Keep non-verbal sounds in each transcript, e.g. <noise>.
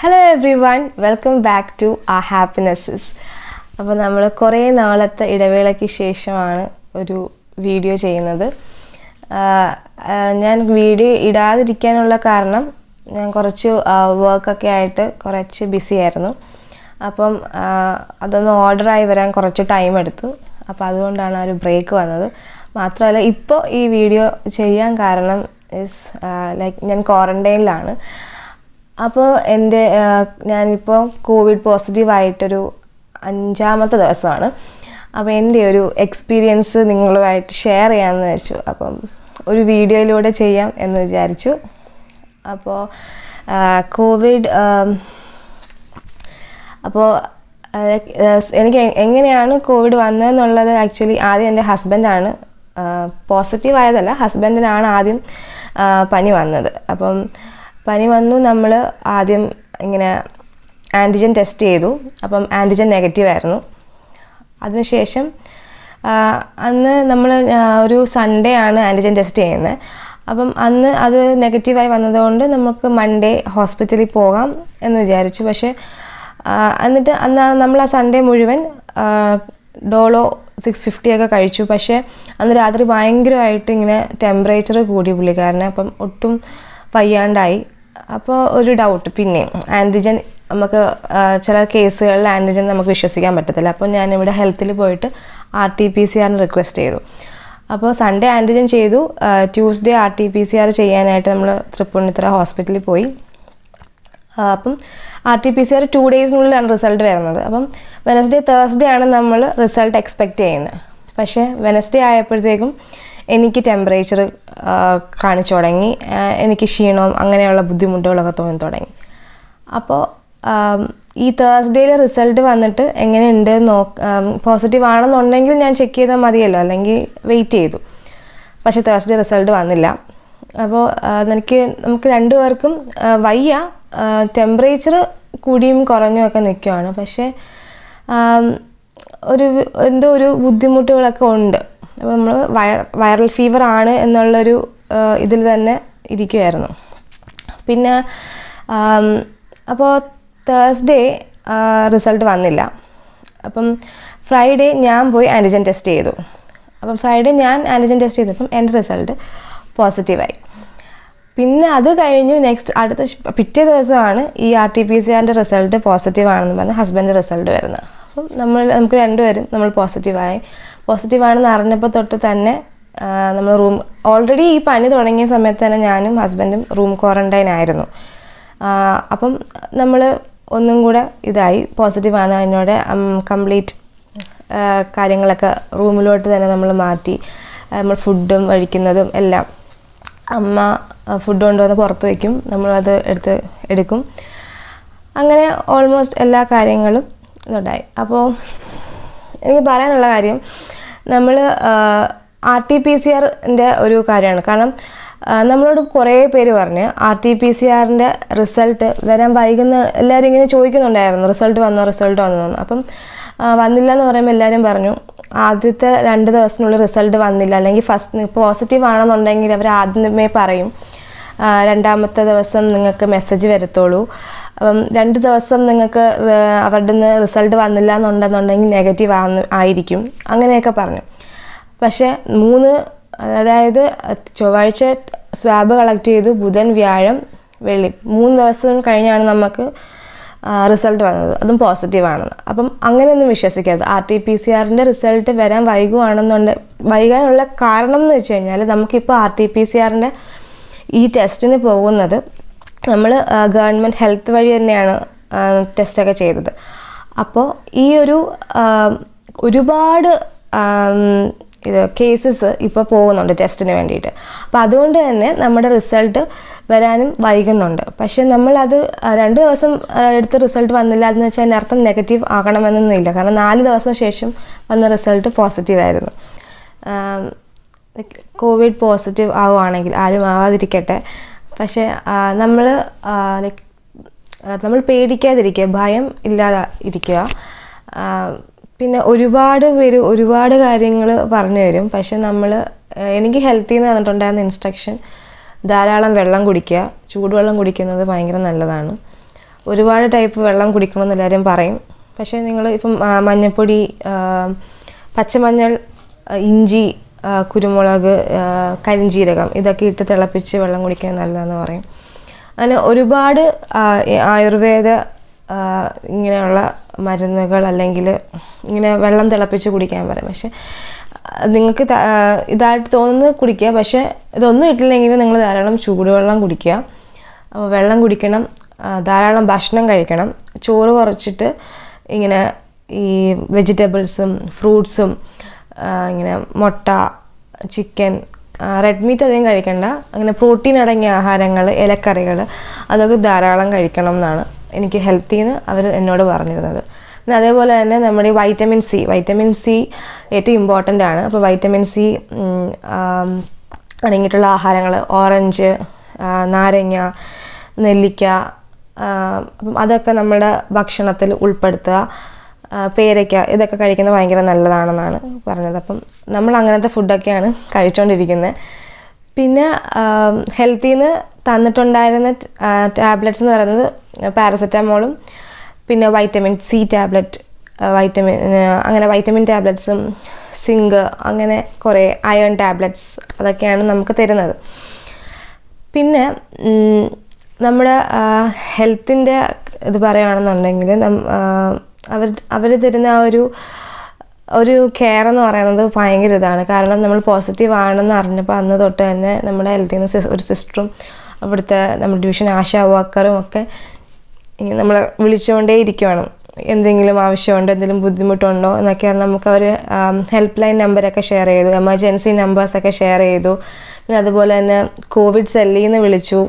hello everyone welcome back to ആ happinesses അപ്പോൾ നമ്മൾ കുറേ നാളത്തെ ഇടവേളയ്ക്ക് ശേഷമാണ് ഒരു വീഡിയോ ചെയ്യുന്നത് ഞാൻ വീഡിയോ ഇടാതിരിക്കാനുള്ള കാരണം ഞാൻ കുറച്ച് വർക്കൊക്കെ ആയിട്ട് കുറച്ച് ബിസി ആയിരുന്നു അപ്പം അതൊന്ന് ഓർഡറായി വരാൻ കുറച്ച് ടൈം എടുത്തു അപ്പോൾ അതുകൊണ്ടാണ് ആ ഒരു ബ്രേക്ക് വന്നത് മാത്രമല്ല ഇപ്പോൾ ഈ വീഡിയോ ചെയ്യാൻ കാരണം ഇസ് ലൈക്ക് ഞാൻ ക്വാറൻറ്റൈനിലാണ് അപ്പോൾ എൻ്റെ ഞാനിപ്പോൾ കോവിഡ് പോസിറ്റീവ് ആയിട്ടൊരു അഞ്ചാമത്തെ ദിവസമാണ് അപ്പോൾ എൻ്റെ ഒരു എക്സ്പീരിയൻസ് നിങ്ങളുമായിട്ട് ഷെയർ ചെയ്യാമെന്ന് വെച്ചു അപ്പം ഒരു വീഡിയോയിലൂടെ ചെയ്യാം എന്ന് വിചാരിച്ചു അപ്പോൾ കോവിഡ് അപ്പോൾ എനിക്ക് എങ്ങനെയാണ് കോവിഡ് വന്നതെന്നുള്ളത് ആക്ച്വലി ആദ്യം എൻ്റെ ഹസ്ബൻഡാണ് പോസിറ്റീവ് ആയതല്ല ഹസ്ബൻഡിനാണ് ആദ്യം പനി വന്നത് അപ്പം പനി വന്നു നമ്മൾ ആദ്യം ഇങ്ങനെ ആൻറ്റിജൻ ടെസ്റ്റ് ചെയ്തു അപ്പം ആൻറ്റിജൻ നെഗറ്റീവ് ആയിരുന്നു അതിനുശേഷം അന്ന് നമ്മൾ ഒരു സൺഡേ ആണ് ആൻറ്റിജൻ ടെസ്റ്റ് ചെയ്യുന്നത് അപ്പം അന്ന് അത് നെഗറ്റീവായി വന്നതുകൊണ്ട് നമുക്ക് മൺഡേ ഹോസ്പിറ്റലിൽ പോകാം എന്ന് വിചാരിച്ചു പക്ഷേ എന്നിട്ട് അന്ന് നമ്മൾ ആ സൺഡേ മുഴുവൻ ഡോളോ സിക്സ് ഫിഫ്റ്റിയൊക്കെ ഒക്കെ കഴിച്ചു പക്ഷേ അന്ന് രാത്രി ഭയങ്കരമായിട്ട് ഇങ്ങനെ ടെമ്പറേച്ചർ കൂടി പുള്ളിക്കാരനെ അപ്പം ഒട്ടും വയ്യാണ്ടായി അപ്പോൾ ഒരു ഡൗട്ട് പിന്നെ ആൻറ്റിജൻ നമുക്ക് ചില കേസുകളിൽ ആൻറ്റിജൻ നമുക്ക് വിശ്വസിക്കാൻ പറ്റത്തില്ല അപ്പോൾ ഞാൻ ഇവിടെ ഹെൽത്തിൽ പോയിട്ട് ആർ ടി പി സി ആറിന് റിക്വസ്റ്റ് ചെയ്തു അപ്പോൾ സൺഡേ ആൻറ്റിജൻ ചെയ്തു Tuesday R T P C R ചെയ്യാനായിട്ട് നമ്മൾ തൃപ്പൂണിത്തുറ ഹോസ്പിറ്റലിൽ പോയി അപ്പം R T P C R two ഡേയ്സിനുള്ളിലാണ് റിസൾട്ട് വരുന്നത് അപ്പം വെനസ്ഡേ തേഴ്സ്ഡേ ആണ് നമ്മൾ റിസൾട്ട് എക്സ്പെക്റ്റ് ചെയ്യുന്നത് പക്ഷേ വെനസ്ഡേ ആയപ്പോഴത്തേക്കും എനിക്ക് ടെമ്പറേച്ചർ കാണിച്ചു തുടങ്ങി എനിക്ക് ക്ഷീണവും അങ്ങനെയുള്ള ബുദ്ധിമുട്ടുകളൊക്കെ തോന്നി തുടങ്ങി അപ്പോൾ ഈ തേഴ്സ്ഡേയിലെ റിസൾട്ട് വന്നിട്ട് എങ്ങനെയുണ്ട് നോ പോസിറ്റീവ് ആണെന്നുണ്ടെങ്കിൽ ഞാൻ ചെക്ക് ചെയ്താൽ മതിയല്ലോ അല്ലെങ്കിൽ വെയിറ്റ് ചെയ്തു പക്ഷേ തേഴ്സ്ഡേ റിസൾട്ട് വന്നില്ല അപ്പോൾ എനിക്ക് നമുക്ക് രണ്ടുപേർക്കും വയ്യ ടെമ്പറേച്ചർ കൂടിയും കുറഞ്ഞും ഒക്കെ നിൽക്കുവാണ് പക്ഷേ ഒരു എന്തോ ഒരു ബുദ്ധിമുട്ടുകളൊക്കെ ഉണ്ട് അപ്പോൾ നമ്മൾ വൈറൽ ഫീവർ ആണ് എന്നുള്ളൊരു ഇതിൽ തന്നെ ഇരിക്കുമായിരുന്നു പിന്നെ അപ്പോൾ തേഴ്സ്ഡേ റിസൾട്ട് വന്നില്ല അപ്പം ഫ്രൈഡേ ഞാൻ പോയി ആൻറ്റിജൻ ടെസ്റ്റ് ചെയ്തു അപ്പം ഫ്രൈഡേ ഞാൻ ആൻറ്റിജൻ ടെസ്റ്റ് ചെയ്തപ്പം എൻ്റെ റിസൾട്ട് പോസിറ്റീവായി പിന്നെ അത് കഴിഞ്ഞു നെക്സ്റ്റ് അടുത്ത പിറ്റേ ദിവസമാണ് ഈ ആർ ടി പി സി ആറിൻ്റെ റിസൾട്ട് പോസിറ്റീവ് ആണെന്ന് പറഞ്ഞ് ഹസ്ബൻഡിൻ്റെ റിസൾട്ട് വരുന്നത് അപ്പം നമ്മൾ നമുക്ക് രണ്ടുപേരും നമ്മൾ പോസിറ്റീവായി പോസിറ്റീവാണെന്ന് അറിഞ്ഞപ്പോൾ തൊട്ട് തന്നെ നമ്മൾ റൂം ഓൾറെഡി ഈ പനി തുടങ്ങിയ സമയത്ത് തന്നെ ഞാനും ഹസ്ബൻഡും റൂം ക്വാറൻറ്റൈൻ ആയിരുന്നു അപ്പം നമ്മൾ ഒന്നും കൂടെ ഇതായി പോസിറ്റീവാണ് അതിനോട് കംപ്ലീറ്റ് കാര്യങ്ങളൊക്കെ റൂമിലോട്ട് തന്നെ നമ്മൾ മാറ്റി നമ്മൾ ഫുഡും കഴിക്കുന്നതും എല്ലാം അമ്മ ഫുഡ് കൊണ്ടുവന്ന് പുറത്ത് വയ്ക്കും നമ്മളത് എടുത്ത് എടുക്കും അങ്ങനെ ഓൾമോസ്റ്റ് എല്ലാ കാര്യങ്ങളും ഇതുണ്ടായി അപ്പോൾ എനിക്ക് പറയാനുള്ള കാര്യം നമ്മൾ ആർ ടി പി സി ആറിൻ്റെ ഒരു കാര്യമാണ് കാരണം നമ്മളോട് കുറേ പേര് പറഞ്ഞ് ആർ ടി പി സി ആറിൻ്റെ റിസൾട്ട് വരാൻ വൈകുന്ന എല്ലാവരും ഇങ്ങനെ ചോദിക്കുന്നുണ്ടായിരുന്നു റിസൾട്ട് വന്നോ റിസൾട്ട് വന്നോ അപ്പം വന്നില്ല എന്ന് പറയുമ്പോൾ എല്ലാവരും പറഞ്ഞു ആദ്യത്തെ രണ്ട് ദിവസത്തിനുള്ളിൽ റിസൾട്ട് വന്നില്ല അല്ലെങ്കിൽ ഫസ്റ്റ് പോസിറ്റീവ് ആണെന്നുണ്ടെങ്കിൽ അവർ ആദ്യമേ പറയും രണ്ടാമത്തെ ദിവസം നിങ്ങൾക്ക് മെസ്സേജ് വരത്തുള്ളൂ അപ്പം രണ്ട് ദിവസം നിങ്ങൾക്ക് അവരുടെ നിന്ന് റിസൾട്ട് വന്നില്ല എന്നുണ്ടെന്നുണ്ടെങ്കിൽ നെഗറ്റീവ് ആയിരിക്കും അങ്ങനെയൊക്കെ പറഞ്ഞു പക്ഷേ മൂന്ന് അതായത് ചൊവ്വാഴ്ച സ്വാബ് കളക്ട് ചെയ്തു ബുധൻ വ്യാഴം വെള്ളി മൂന്ന് ദിവസം കഴിഞ്ഞാണ് നമുക്ക് റിസൾട്ട് വന്നത് അതും പോസിറ്റീവാണെന്ന് അപ്പം അങ്ങനെയൊന്നും വിശ്വസിക്കരുത് ആർ ടി പി സി ആറിൻ്റെ റിസൾട്ട് വരാൻ വൈകുവാണെന്നുണ്ട് വൈകാനുള്ള കാരണം എന്ന് വെച്ച് കഴിഞ്ഞാൽ നമുക്കിപ്പോൾ ആർ ടി പി സി ആറിൻ്റെ ഈ ടെസ്റ്റിന് പോകുന്നത് നമ്മൾ ഗവൺമെൻറ് ഹെൽത്ത് വഴി തന്നെയാണ് ടെസ്റ്റൊക്കെ ചെയ്തത് അപ്പോൾ ഈ ഒരു ഒരുപാട് ഇത് കേസസ് ഇപ്പോൾ പോകുന്നുണ്ട് ടെസ്റ്റിന് വേണ്ടിയിട്ട് അപ്പോൾ അതുകൊണ്ട് തന്നെ നമ്മുടെ റിസൾട്ട് വരാനും വൈകുന്നുണ്ട് പക്ഷേ നമ്മളത് രണ്ട് ദിവസം എടുത്ത് റിസൾട്ട് വന്നില്ല എന്ന് വെച്ചാൽ അതിൻ്റെ അർത്ഥം നെഗറ്റീവ് ആകണമെന്നൊന്നുമില്ല കാരണം നാല് ദിവസം ശേഷം വന്ന റിസൾട്ട് പോസിറ്റീവ് ആയിരുന്നു കോവിഡ് പോസിറ്റീവ് ആവുകയാണെങ്കിൽ ആരും ആവാതിരിക്കട്ടെ പക്ഷേ നമ്മൾ ലൈക്ക് നമ്മൾ പേടിക്കാതിരിക്കുക ഭയം ഇല്ലാതെ ഇരിക്കുക പിന്നെ ഒരുപാട് പേര് ഒരുപാട് കാര്യങ്ങൾ പറഞ്ഞു തരും പക്ഷെ നമ്മൾ എനിക്ക് ഹെൽത്തിൽ നിന്ന് തന്നിട്ടുണ്ടായിരുന്ന ഇൻസ്ട്രക്ഷൻ ധാരാളം വെള്ളം കുടിക്കുക ചൂടുവെള്ളം കുടിക്കുന്നത് ഭയങ്കര നല്ലതാണ് ഒരുപാട് ടൈപ്പ് വെള്ളം കുടിക്കണമെന്ന് എല്ലാവരും പറയും പക്ഷേ നിങ്ങൾ ഇപ്പം മഞ്ഞൾപ്പൊടി പച്ചമഞ്ഞൾ ഇഞ്ചി കുരുമുളക് കരിഞ്ജീരകം ഇതൊക്കെ ഇട്ട് തിളപ്പിച്ച് വെള്ളം കുടിക്കാൻ നല്ലതെന്ന് പറയും അങ്ങനെ ഒരുപാട് ആയുർവേദ ഇങ്ങനെയുള്ള മരുന്നുകൾ അല്ലെങ്കിൽ ഇങ്ങനെ വെള്ളം തിളപ്പിച്ച് കുടിക്കാൻ പറയും പക്ഷെ നിങ്ങൾക്ക് ഇതായിട്ട് തോന്നുന്നത് കുടിക്കുക പക്ഷേ ഇതൊന്നും ഇട്ടില്ലെങ്കിൽ നിങ്ങൾ ധാരാളം ചൂടുവെള്ളം കുടിക്കുക അപ്പോൾ വെള്ളം കുടിക്കണം ധാരാളം ഭക്ഷണം കഴിക്കണം ചോറ് കുറച്ചിട്ട് ഇങ്ങനെ ഈ വെജിറ്റബിൾസും ഫ്രൂട്ട്സും ഇങ്ങനെ മുട്ട ചിക്കൻ റെഡ് മീറ്റ് അധികം കഴിക്കണ്ട അങ്ങനെ പ്രോട്ടീൻ അടങ്ങിയ ആഹാരങ്ങൾ ഇലക്കറികൾ അതൊക്കെ ധാരാളം കഴിക്കണം എന്നാണ് എനിക്ക് ഹെൽത്തി എന്ന് അവർ എന്നോട് പറഞ്ഞിരുന്നത് പിന്നെ അതേപോലെ തന്നെ നമ്മുടെ വൈറ്റമിൻ സി വൈറ്റമിൻ സി ഏറ്റവും ഇമ്പോർട്ടൻ്റ് ആണ് അപ്പോൾ വൈറ്റമിൻ സി അടങ്ങിയിട്ടുള്ള ആഹാരങ്ങൾ ഓറഞ്ച് നാരങ്ങ നെല്ലിക്ക അപ്പം അതൊക്കെ നമ്മുടെ ഭക്ഷണത്തിൽ ഉൾപ്പെടുത്തുക പേരയ്ക്ക ഇതൊക്കെ കഴിക്കുന്നത് ഭയങ്കര നല്ലതാണെന്നാണ് പറഞ്ഞത് അപ്പം നമ്മൾ അങ്ങനത്തെ ഫുഡൊക്കെയാണ് കഴിച്ചുകൊണ്ടിരിക്കുന്നത് പിന്നെ ഹെൽത്തിൽ നിന്ന് തന്നിട്ടുണ്ടായിരുന്ന ടാബ്ലറ്റ്സ് എന്ന് പറയുന്നത് പാരസെറ്റമോളും പിന്നെ വൈറ്റമിൻ സി ടാബ്ലറ്റ് വൈറ്റമിൻ അങ്ങനെ വൈറ്റമിൻ ടാബ്ലറ്റ്സും സിങ്ക് അങ്ങനെ കുറേ അയൺ ടാബ്ലറ്റ്സ് അതൊക്കെയാണ് നമുക്ക് തരുന്നത് പിന്നെ നമ്മുടെ ഹെൽത്തിൻ്റെ ഇത് പറയുകയാണെന്നുണ്ടെങ്കിൽ അവർ അവർ തരുന്ന ആ ഒരു ഒരു കെയർ എന്ന് പറയുന്നത് ഭയങ്കര ഇതാണ് കാരണം നമ്മൾ പോസിറ്റീവ് ആണെന്ന് അറിഞ്ഞപ്പോൾ അന്ന് തൊട്ട് തന്നെ നമ്മുടെ ഹെൽത്തിൽ നിന്ന് ഒരു സിസ്റ്ററും അവിടുത്തെ നമ്മുടെ ഡിവിഷൻ ആശാ വർക്കറും ഒക്കെ ഇങ്ങനെ നമ്മളെ വിളിച്ചുകൊണ്ടേ ഇരിക്കുവാണ് എന്തെങ്കിലും ആവശ്യമുണ്ടോ എന്തെങ്കിലും ബുദ്ധിമുട്ടുണ്ടോ എന്നൊക്കെ നമുക്ക് അവർ ഹെൽപ്പ് ലൈൻ നമ്പരൊക്കെ ഷെയർ ചെയ്തു എമർജൻസി നമ്പേഴ്സൊക്കെ ഷെയർ ചെയ്തു പിന്നെ അതുപോലെ തന്നെ കോവിഡ് സെല്ലിൽ നിന്ന് വിളിച്ചു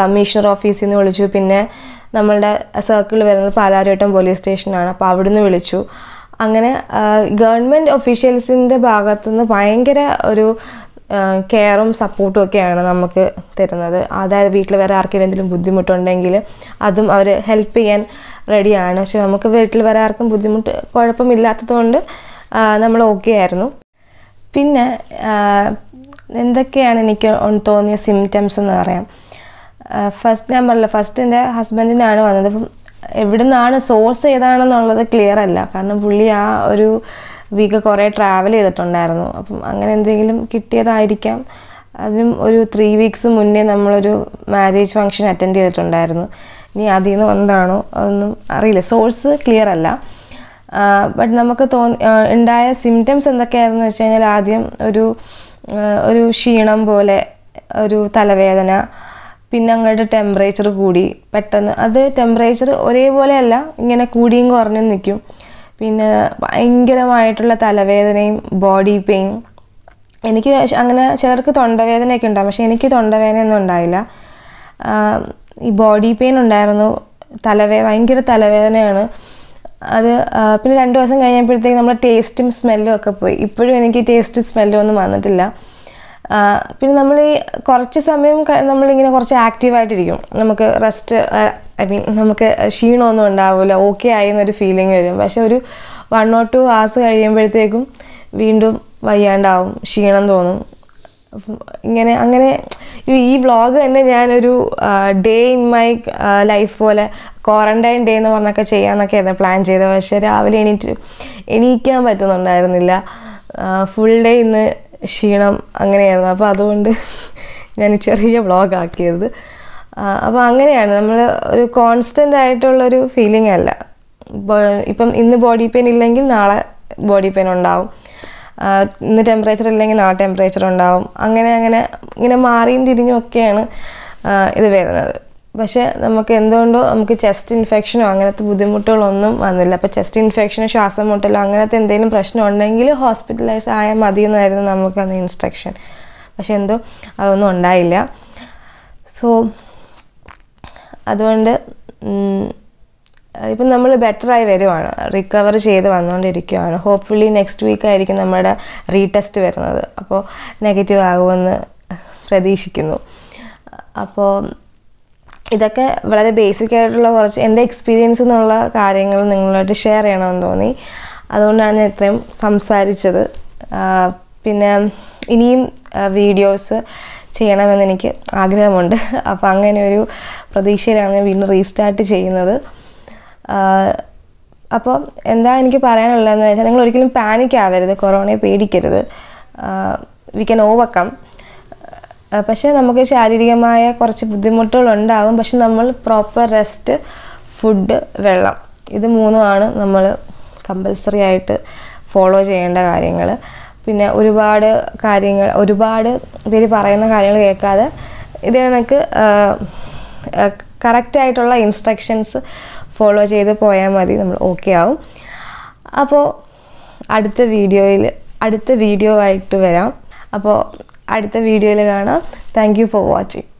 കമ്മീഷണർ ഓഫീസിൽ നിന്ന് വിളിച്ചു പിന്നെ നമ്മളുടെ സർക്കിൾ വരുന്നത് പാലാരിവട്ടം പോലീസ് സ്റ്റേഷനാണ് അപ്പോൾ അവിടുന്ന് വിളിച്ചു അങ്ങനെ ഗവൺമെൻറ് ഒഫീഷ്യൽസിൻ്റെ ഭാഗത്തുനിന്ന് ഭയങ്കര ഒരു കെയറും സപ്പോർട്ടും ഒക്കെയാണ് നമുക്ക് തരുന്നത് അതായത് വീട്ടിൽ വേറെ ആർക്കെങ്കിലും ബുദ്ധിമുട്ടുണ്ടെങ്കിൽ അതും അവർ ഹെൽപ്പ് ചെയ്യാൻ റെഡിയാണ് പക്ഷെ നമുക്ക് വീട്ടിൽ വേറെ ആർക്കും ബുദ്ധിമുട്ട് കുഴപ്പമില്ലാത്തതുകൊണ്ട് നമ്മൾ ഓക്കെ ആയിരുന്നു പിന്നെ എന്തൊക്കെയാണ് എനിക്ക് തോന്നിയ സിംറ്റംസ് എന്ന് പറയാം ഫസ്റ്റ് ഞാൻ പറഞ്ഞില്ല ഫസ്റ്റ് എൻ്റെ ഹസ്ബൻഡിനാണ് വന്നത് അപ്പം എവിടെ നിന്നാണ് സോഴ്സ് ഏതാണെന്നുള്ളത് ക്ലിയർ അല്ല കാരണം പുള്ളി ആ ഒരു വീക്ക് കുറേ ട്രാവൽ ചെയ്തിട്ടുണ്ടായിരുന്നു അപ്പം അങ്ങനെ എന്തെങ്കിലും കിട്ടിയതായിരിക്കാം അതിനും ഒരു ത്രീ വീക്സ് മുന്നേ നമ്മളൊരു മാരേജ് ഫംഗ്ഷൻ അറ്റൻഡ് ചെയ്തിട്ടുണ്ടായിരുന്നു ഇനി അതിൽ നിന്ന് വന്നതാണോ അതൊന്നും അറിയില്ല സോഴ്സ് ക്ലിയർ അല്ല ബട്ട് നമുക്ക് തോന്നി ഉണ്ടായ സിംറ്റംസ് എന്തൊക്കെയായിരുന്നു വെച്ച് കഴിഞ്ഞാൽ ആദ്യം ഒരു ഒരു ക്ഷീണം പോലെ ഒരു തലവേദന പിന്നെ അങ്ങോട്ട് ടെമ്പറേച്ചർ കൂടി പെട്ടെന്ന് അത് ടെമ്പറേച്ചർ ഒരേപോലെ അല്ല ഇങ്ങനെ കൂടിയും കുറഞ്ഞും നിൽക്കും പിന്നെ ഭയങ്കരമായിട്ടുള്ള തലവേദനയും ബോഡി പെയിൻ എനിക്ക് അങ്ങനെ ചിലർക്ക് തൊണ്ടവേദനയൊക്കെ ഉണ്ടാകും പക്ഷേ എനിക്ക് തൊണ്ടവേദനയൊന്നും ഉണ്ടായില്ല ഈ ബോഡി പെയിൻ ഉണ്ടായിരുന്നു തലവേ ഭയങ്കര തലവേദനയാണ് അത് പിന്നെ രണ്ട് ദിവസം കഴിഞ്ഞപ്പോഴത്തേക്ക് നമ്മുടെ ടേസ്റ്റും സ്മെല്ലും ഒക്കെ പോയി ഇപ്പോഴും എനിക്ക് ടേസ്റ്റ് സ്മെല്ലും ഒന്നും വന്നിട്ടില്ല പിന്നെ നമ്മൾ ഈ കുറച്ച് സമയം നമ്മളിങ്ങനെ കുറച്ച് ആക്റ്റീവായിട്ടിരിക്കും നമുക്ക് റെസ്റ്റ് ഐ മീൻ നമുക്ക് ക്ഷീണമൊന്നും ഉണ്ടാവില്ല ഓക്കെ ആയി എന്നൊരു ഫീലിംഗ് വരും പക്ഷെ ഒരു വൺ ഓർ ടു ഹവേഴ്സ് കഴിയുമ്പോഴത്തേക്കും വീണ്ടും വയ്യാണ്ടാവും ക്ഷീണം തോന്നും ഇങ്ങനെ അങ്ങനെ ഈ വ്ളോഗ് തന്നെ ഞാനൊരു ഡേ ഇൻ മൈ ലൈഫ് പോലെ ക്വാറൻറ്റൈൻ ഡേ എന്ന് പറഞ്ഞൊക്കെ ചെയ്യാമെന്നൊക്കെ ആയിരുന്നു പ്ലാൻ ചെയ്തത് പക്ഷേ രാവിലെ എണീറ്റ് എണീക്കാൻ പറ്റുന്നുണ്ടായിരുന്നില്ല ഫുൾ ഡേ ഇന്ന് ക്ഷീണം അങ്ങനെയായിരുന്നു അപ്പോൾ അതുകൊണ്ട് ഞാൻ ചെറിയ വ്ളോഗ് ആക്കിയത് അപ്പോൾ അങ്ങനെയാണ് നമ്മൾ ഒരു കോൺസ്റ്റൻ്റ് ആയിട്ടുള്ളൊരു ഫീലിംഗ് അല്ല ഇപ്പം ഇന്ന് ബോഡി പെയിൻ ഇല്ലെങ്കിൽ നാളെ ബോഡി പെയിൻ ഉണ്ടാവും ഇന്ന് ടെമ്പറേച്ചർ ഇല്ലെങ്കിൽ നാളെ ടെമ്പറേച്ചർ ഉണ്ടാവും അങ്ങനെ അങ്ങനെ ഇങ്ങനെ മാറിയും തിരിഞ്ഞും ഒക്കെയാണ് ഇത് വരുന്നത് പക്ഷേ നമുക്ക് എന്തുകൊണ്ടോ നമുക്ക് ചെസ്റ്റ് ഇൻഫെക്ഷനോ അങ്ങനത്തെ ബുദ്ധിമുട്ടുകളൊന്നും വന്നില്ല അപ്പോൾ ചെസ്റ്റ് ഇൻഫെക്ഷനോ ശ്വാസം മുട്ടലോ അങ്ങനത്തെ എന്തെങ്കിലും പ്രശ്നം ഉണ്ടെങ്കിൽ ഹോസ്പിറ്റലൈസ് ആയാൽ മതി എന്നായിരുന്നു നമുക്ക് അന്ന് ഇൻസ്ട്രക്ഷൻ പക്ഷെ എന്തോ അതൊന്നും ഉണ്ടായില്ല സോ അതുകൊണ്ട് ഇപ്പം നമ്മൾ ബെറ്ററായി വരുവാണ് റിക്കവർ ചെയ്ത് വന്നുകൊണ്ടിരിക്കുകയാണ് ഹോപ്പ്ഫുള്ളി നെക്സ്റ്റ് വീക്ക് ആയിരിക്കും നമ്മുടെ റീടെസ്റ്റ് വരുന്നത് അപ്പോൾ നെഗറ്റീവ് ആകുമെന്ന് പ്രതീക്ഷിക്കുന്നു അപ്പോൾ ഇതൊക്കെ വളരെ ബേസിക് ആയിട്ടുള്ള കുറച്ച് എൻ്റെ എക്സ്പീരിയൻസ് എന്നുള്ള കാര്യങ്ങൾ നിങ്ങളോട് ഷെയർ ചെയ്യണമെന്ന് തോന്നി അതുകൊണ്ടാണ് ഞാൻ ഇത്രയും സംസാരിച്ചത് പിന്നെ ഇനിയും വീഡിയോസ് ചെയ്യണമെന്ന് എനിക്ക് ആഗ്രഹമുണ്ട് <laughs> അപ്പോൾ അങ്ങനെ ഒരു പ്രതീക്ഷയിലാണ് ഞാൻ വീണ്ടും റീസ്റ്റാർട്ട് ചെയ്യുന്നത് അപ്പോൾ എന്താ എനിക്ക് പറയാനുള്ളതെന്ന് വെച്ചാൽ നിങ്ങൾ ഒരിക്കലും പാനിക് ആവരുത് കൊറോണയെ പേടിക്കരുത് വി ക്യാൻ ഓവർകം പക്ഷേ നമുക്ക് ശാരീരികമായ കുറച്ച് ബുദ്ധിമുട്ടുകൾ ഉണ്ടാകും പക്ഷെ നമ്മൾ പ്രോപ്പർ റെസ്റ്റ് ഫുഡ് വെള്ളം ഇത് മൂന്നുമാണ് നമ്മൾ കമ്പൽസറി ആയിട്ട് ഫോളോ ചെയ്യേണ്ട കാര്യങ്ങൾ പിന്നെ ഒരുപാട് കാര്യങ്ങൾ ഒരുപാട് പേര് പറയുന്ന കാര്യങ്ങൾ കേൾക്കാതെ ഇത് കണക്ക് കറക്റ്റായിട്ടുള്ള ഇൻസ്ട്രക്ഷൻസ് ഫോളോ ചെയ്ത് പോയാൽ മതി നമ്മൾ ഓക്കെ ആവും അപ്പോൾ അടുത്ത വീഡിയോയിൽ അടുത്ത വീഡിയോ ആയിട്ട് വരാം അപ്പോൾ അടുത്ത വീഡിയോയിൽ കാണാം താങ്ക് യു ഫോർ വാച്ചിങ്